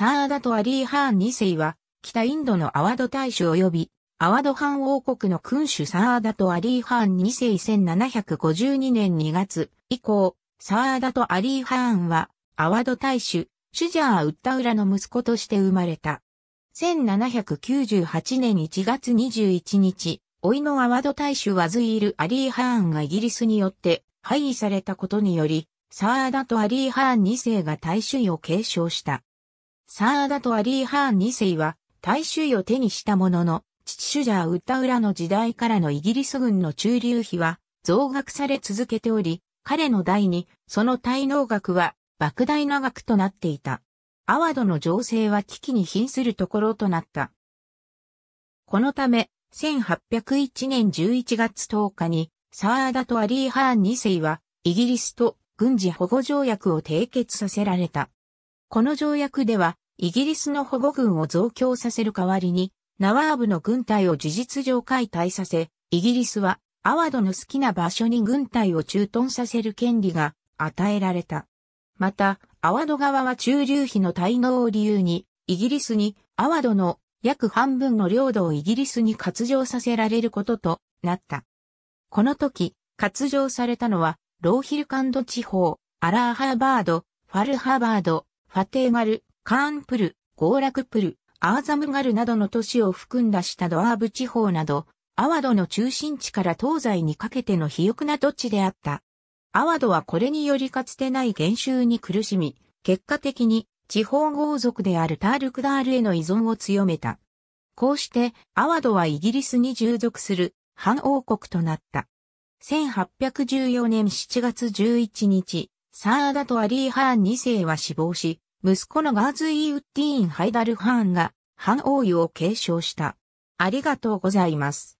サーダとアリー・ハーン2世は、北インドのアワド大使及び、アワド藩王国の君主サーダとアリー・ハーン2世1752年2月以降、サーダとアリー・ハーンは、アワド大使、シュジャー・ウッタウラの息子として生まれた。1798年1月21日、老いのアワド大使ワズイール・アリー・ハーンがイギリスによって廃位されたことにより、サーダとアリー・ハーン2世が大衆を継承した。サーダとアリー・ハーン2世は大衆を手にしたものの、父シュジャー・ウタウラの時代からのイギリス軍の駐留費は増額され続けており、彼の代にその滞納額は莫大な額となっていた。アワドの情勢は危機に瀕するところとなった。このため、1801年11月10日に、サーダとアリー・ハーン2世は、イギリスと軍事保護条約を締結させられた。この条約では、イギリスの保護軍を増強させる代わりに、ナワーブの軍隊を事実上解体させ、イギリスはアワードの好きな場所に軍隊を駐屯させる権利が与えられた。また、アワード側は駐留費の滞納を理由に、イギリスにアワードの約半分の領土をイギリスに割譲させられることとなった。この時、割譲されたのは、ローヒルカンド地方、アラーハーバード、ファルハーバード、ファテーガル、カーンプル、ゴーラクプル、アーザムガルなどの都市を含んだ下ドアーブ地方など、アワドの中心地から東西にかけての肥沃な土地であった。アワドはこれによりかつてない減収に苦しみ、結果的に地方豪族であるタールクダールへの依存を強めた。こうして、アワドはイギリスに従属する反王国となった。1814年7月11日、サーダとアリー・ハーン2世は死亡し、息子のガーズ・イーウッディーン・ハイダル・ハーンが、ハン王位を継承した。ありがとうございます。